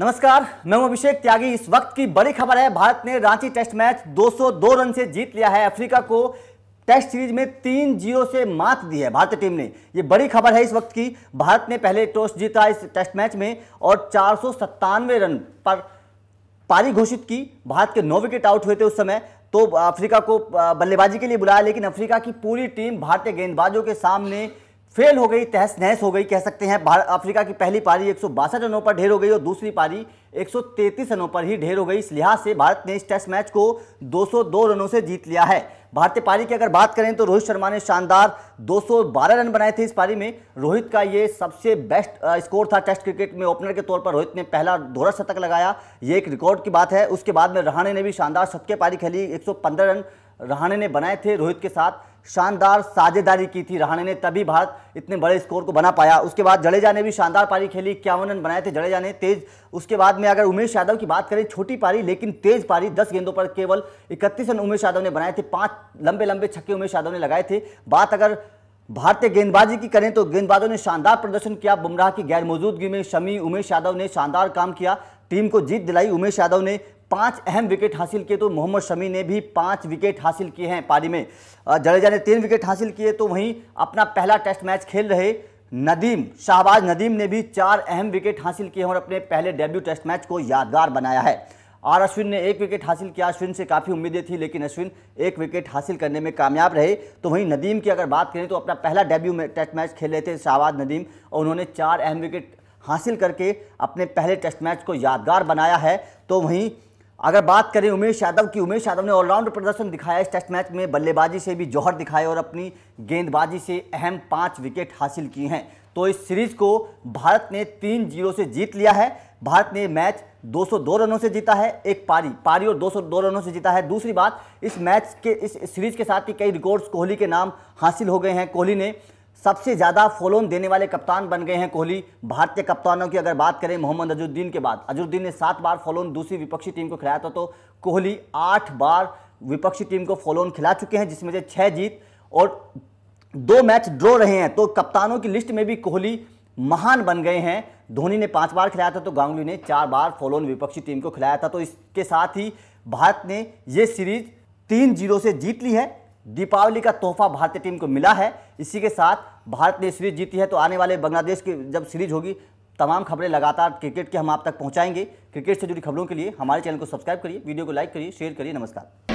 नमस्कार मैं हूं अभिषेक त्यागी इस वक्त की बड़ी खबर है भारत ने रांची टेस्ट मैच 202 रन से जीत लिया है अफ्रीका को टेस्ट सीरीज में तीन जीरो से मात दी है भारतीय टीम ने ये बड़ी खबर है इस वक्त की भारत ने पहले टॉस जीता इस टेस्ट मैच में और चार रन पर पारी घोषित की भारत के नौ विकेट आउट हुए थे उस समय तो अफ्रीका को बल्लेबाजी के लिए बुलाया लेकिन अफ्रीका की पूरी टीम भारतीय गेंदबाजों के सामने फेल हो गई तहस नहस हो गई कह सकते हैं भारत अफ्रीका की पहली पारी एक रनों पर ढेर हो गई और दूसरी पारी 133 रनों पर ही ढेर हो गई इस लिहाज से भारत ने इस टेस्ट मैच को 202 रनों से जीत लिया है भारतीय पारी की अगर बात करें तो रोहित शर्मा ने शानदार 212 रन बनाए थे इस पारी में रोहित का ये सबसे बेस्ट स्कोर था टेस्ट क्रिकेट में ओपनर के तौर पर रोहित ने पहला दोहरा शतक लगाया ये एक रिकॉर्ड की बात है उसके बाद में रहाणे ने भी शानदार सबके पारी खेली एक रन रहाणे ने बनाए थे रोहित के साथ शानदार साझेदारी की थी रहाणे ने तभी भारत इतने बड़े स्कोर को बना पाया उसके बाद जडेजा ने भी शानदार पारी खेली इक्यावन रन बनाए थे जडेजा ने तेज उसके बाद में अगर उमेश यादव की बात करें छोटी पारी लेकिन तेज पारी 10 गेंदों पर केवल 31 रन उमेश यादव ने बनाए थे पांच लंबे लंबे छक्के उमेश यादव ने लगाए थे बात अगर भारतीय गेंदबाजी की करें तो गेंदबाजों ने शानदार प्रदर्शन किया बुमराह की गैर मौजूदगी में शमी उमेश यादव ने शानदार काम किया टीम को जीत दिलाई उमेश यादव ने पांच अहम विकेट हासिल किए तो मोहम्मद शमी ने भी पांच विकेट हासिल किए हैं पारी में जडेजा ने तीन विकेट हासिल किए तो वहीं अपना पहला टेस्ट मैच खेल रहे नदीम शाहबाज नदीम ने भी चार अहम विकेट हासिल किए हैं और अपने पहले डेब्यू टेस्ट मैच को यादगार बनाया है आर अश्विन ने एक विकेट हासिल किया अश्विन से काफ़ी उम्मीदें थी लेकिन अश्विन एक विकेट हासिल करने में कामयाब रहे तो वहीं नदीम की अगर बात करें तो अपना पहला डेब्यू टेस्ट मैच खेल रहे थे शाहबाज नदीम और उन्होंने चार अहम विकेट हासिल करके अपने पहले टेस्ट मैच को यादगार बनाया है तो वहीं अगर बात करें उमेश यादव की उमेश यादव ने ऑलराउंडर प्रदर्शन दिखाया इस टेस्ट मैच में बल्लेबाजी से भी जौहर दिखाए और अपनी गेंदबाजी से अहम पाँच विकेट हासिल किए हैं तो इस सीरीज को भारत ने तीन जीरो से जीत लिया है भारत ने मैच 202 रनों से जीता है एक पारी पारी और 202 रनों से जीता है दूसरी बात इस मैच के इस सीरीज के साथ ही कई रिकॉर्ड्स कोहली के नाम हासिल हो गए हैं कोहली ने सबसे ज़्यादा फॉलोन देने वाले कप्तान बन गए हैं कोहली भारतीय कप्तानों की अगर बात करें मोहम्मद अजुद्दीन के बाद अजुद्दीन ने सात बार फॉलोन दूसरी विपक्षी टीम को खिलाया था तो कोहली आठ बार विपक्षी टीम को फॉलोन खिला चुके हैं जिसमें से छः जीत और दो मैच ड्रॉ रहे हैं तो कप्तानों की लिस्ट में भी कोहली महान बन गए हैं धोनी ने पांच बार खिलाया था तो गांगुली ने चार बार फॉलोन विपक्षी टीम को खिलाया था तो इसके साथ ही भारत ने ये सीरीज तीन जीरो से जीत ली है दीपावली का तोहफा भारतीय टीम को मिला है इसी के साथ भारत ने सीरीज जीती है तो आने वाले बांग्लादेश की जब सीरीज होगी तमाम खबरें लगातार क्रिकेट के हम आप तक पहुंचाएंगे क्रिकेट से जुड़ी खबरों के लिए हमारे चैनल को सब्सक्राइब करिए वीडियो को लाइक करिए शेयर करिए नमस्कार